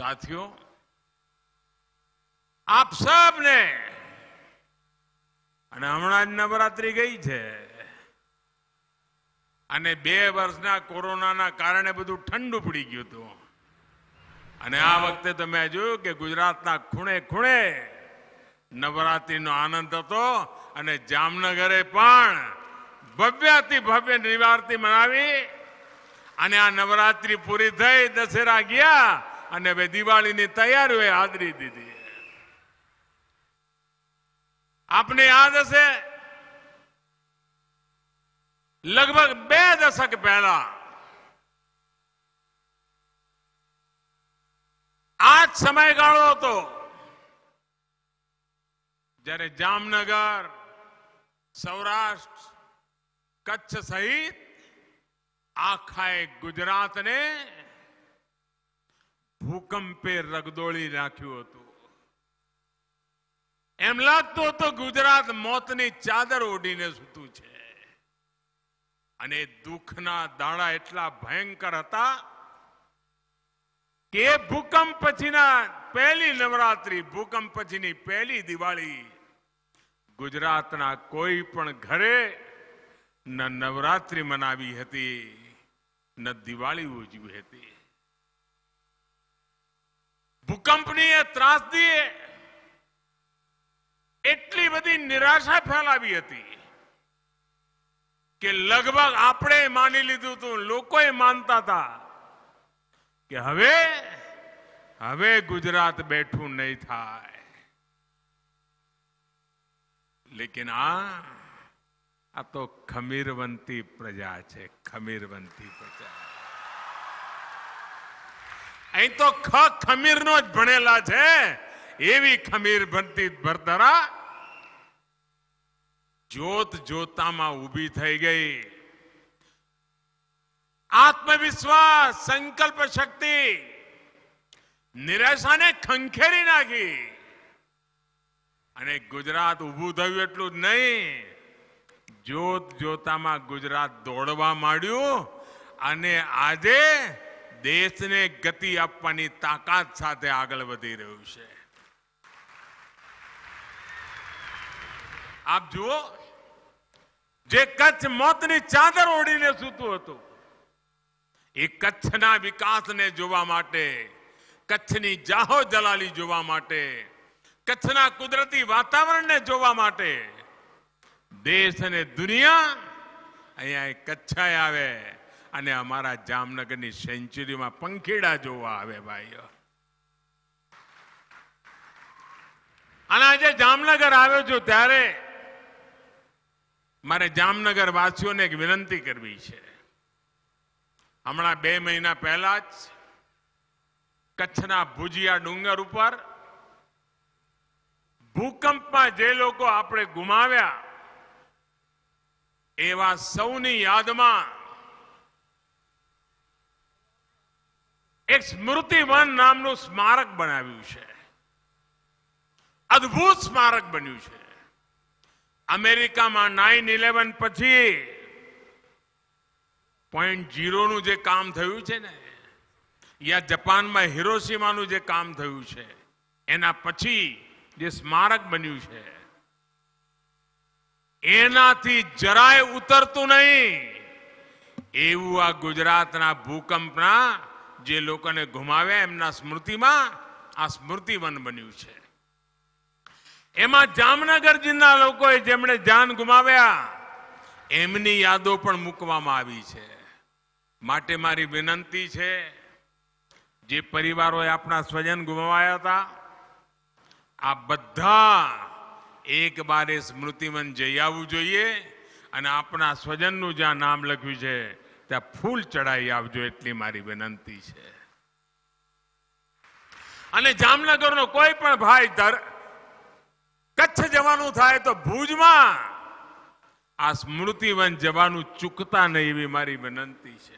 साथियों આપ સૌને અને હમણાં જ નવરાત્રી ગઈ છે અને બે વર્ષના કોરોનાના કારણે બધું ઠંડુ પડી ગયું હતું અને આ વખતે તો મેં જોયું કે ગુજરાતના ખૂણે ખૂણે નવરાત્રીનો આનંદ હતો અને જામનગરે પણ ભવ્યાથી ભવ્ય નિવારતી મનાવી અને આ નવરાત્રી પૂરી થઈ દશેરા ગયા અને હવે દિવાળીની તૈયારીઓ આદરી દીધી આપને યાદ હશે લગભગ બે દશક પહેલા આ જ સમયગાળો હતો જ્યારે જામનગર સૌરાષ્ટ્ર કચ્છ સહિત આખા ગુજરાતને ભૂકંપે રગદોળી નાખ્યું હતું એમ લાગતો હતું ગુજરાત મોતની ચાદર ઓઢીને સૂતું છે અને દુઃખના દાણા એટલા ભયંકર હતા કે ભૂકંપ પછીના પહેલી નવરાત્રી ભૂકંપ પછીની પહેલી દિવાળી ગુજરાતના કોઈ પણ ઘરે ન નવરાત્રી મનાવી હતી ન દિવાળી ઉજવી હતી ભૂકંપની ત્રાસદીએ એટલી બધી નિરાશા ફેલાવી હતી કે લગભગ આપણે માની લીધું હતું લોકોએ માનતા હતા કે હવે હવે ગુજરાત બેઠું નહીં થાય લેકિન આ આ તો ખમીરવંતી પ્રજા છે ખમીરવંતી પ્રજા અહીં તો ખ ખમીર નો જ ભણેલા છે એવી ખમીર ભરતી ભરતરા જોત જોતામાં ઉભી થઈ ગઈ આત્મવિશ્વાસ સંકલ્પ શક્તિ નિરાશાને ખંખેરી નાખી અને ગુજરાત ઊભું થયું એટલું જ નહીં જોત જોતામાં ગુજરાત દોડવા માંડ્યું અને આજે દેશને ગતિ આપવાની તાકાત સાથે આગળ વધી રહ્યું છે આપ જુઓ જે કચ્છ મોતની ચાદર ઓઢીને સૂતું હતું એ કચ્છના વિકાસને જોવા માટે કચ્છની જાહો જલાલી જોવા માટે કચ્છના કુદરતી વાતાવરણને જોવા માટે દેશ અને દુનિયા અહીંયા કચ્છાએ આવે અને અમારા જામનગરની સેન્ચુરીમાં પંખીડા જોવા આવે ભાઈઓ અને આજે જામનગર આવ્યો છું ત્યારે મારે જામનગર વાસીઓને એક વિનંતી કરવી છે હમણાં બે મહિના પહેલા જ કચ્છના ભુજિયા ડુંગર ઉપર ભૂકંપમાં જે લોકો આપણે ગુમાવ્યા એવા સૌની યાદમાં એક સ્મૃતિવન નામનું સ્મારક બનાવ્યું છે અદ્ભુત સ્મારક બન્યું છે અમેરિકામાં નાઇન ઇલેવન પછી પોઈન્ટ જીરોનું જે કામ થયું છે ને યા જપાનમાં હિરોસીમાનું જે કામ થયું છે એના પછી જે સ્મારક બન્યું છે એનાથી જરાય ઉતરતું નહીં એવું આ ગુજરાતના ભૂકંપના જે લોકોને ગુમાવ્યા એમના સ્મૃતિમાં આ સ્મૃતિવન બન્યું છે એમાં જામનગર જિલ્લા લોકોએ જેમણે જાન ગુમાવ્યા એમની યાદો પણ મૂકવામાં આવી છે માટે મારી વિનંતી છે જે પરિવારોએ આપણા સ્વજન ગુમાવ્યા હતા આ બધા એક બારે સ્મૃતિવન જઈ આવવું જોઈએ અને આપણા સ્વજનનું જ્યાં નામ લખ્યું છે ત્યાં ફૂલ ચડાવી આવજો એટલી મારી વિનંતી છે અને જામનગરનો કોઈ પણ ભાઈ કચ્છ જવાનું થાય તો ભુજમાં આ સ્મૃતિવન જવાનું ચૂકતા નહીં એવી મારી વિનંતી છે